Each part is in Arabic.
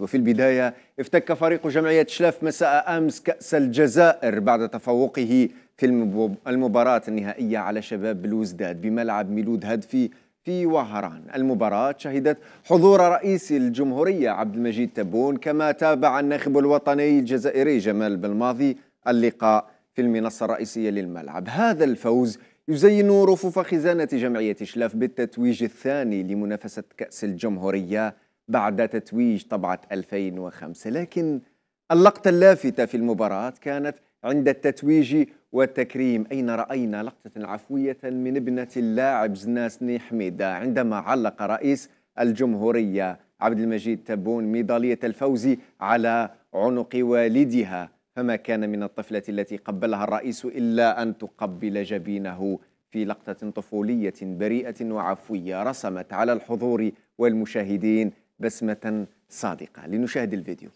وفي البداية افتك فريق جمعية شلاف مساء أمس كأس الجزائر بعد تفوقه في المباراة النهائية على شباب بلوزداد بملعب ميلود هدفي في وهران المباراة شهدت حضور رئيس الجمهورية عبد المجيد تبون كما تابع الناخب الوطني الجزائري جمال بالماضي اللقاء في المنصة الرئيسية للملعب هذا الفوز يزين رفوف خزانة جمعية شلاف بالتتويج الثاني لمنافسة كأس الجمهورية بعد تتويج طبعة 2005 لكن اللقطة اللافتة في المباراة كانت عند التتويج والتكريم أين رأينا لقطة عفوية من ابنة اللاعب زناسني حميدة عندما علق رئيس الجمهورية عبد المجيد تبون ميدالية الفوز على عنق والدها فما كان من الطفلة التي قبلها الرئيس إلا أن تقبل جبينه في لقطة طفولية بريئة وعفوية رسمت على الحضور والمشاهدين بسمة صادقة لنشاهد الفيديو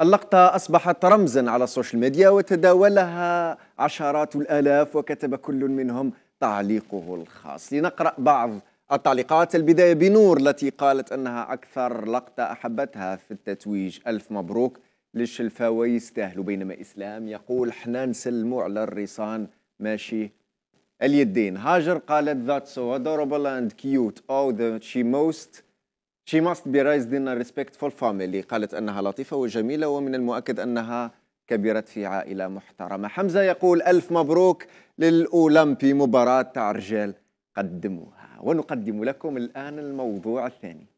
اللقطة أصبحت رمزا على السوشيال ميديا وتداولها عشرات الآلاف وكتب كل منهم تعليقه الخاص لنقرأ بعض التعليقات البداية بنور التي قالت أنها أكثر لقطة أحبتها في التتويج ألف مبروك للشلفاوي يستاهلوا بينما إسلام يقول حنا نسلموا على الرصان ماشي اليدين هاجر قالت ذات سو ادورابل اند كيوت او ذا شي موست She must be raised in a respectful family قالت أنها لطيفة وجميلة ومن المؤكد أنها كبرت في عائلة محترمة حمزة يقول ألف مبروك للأولمبي مباراة الرجال قدموها ونقدم لكم الآن الموضوع الثاني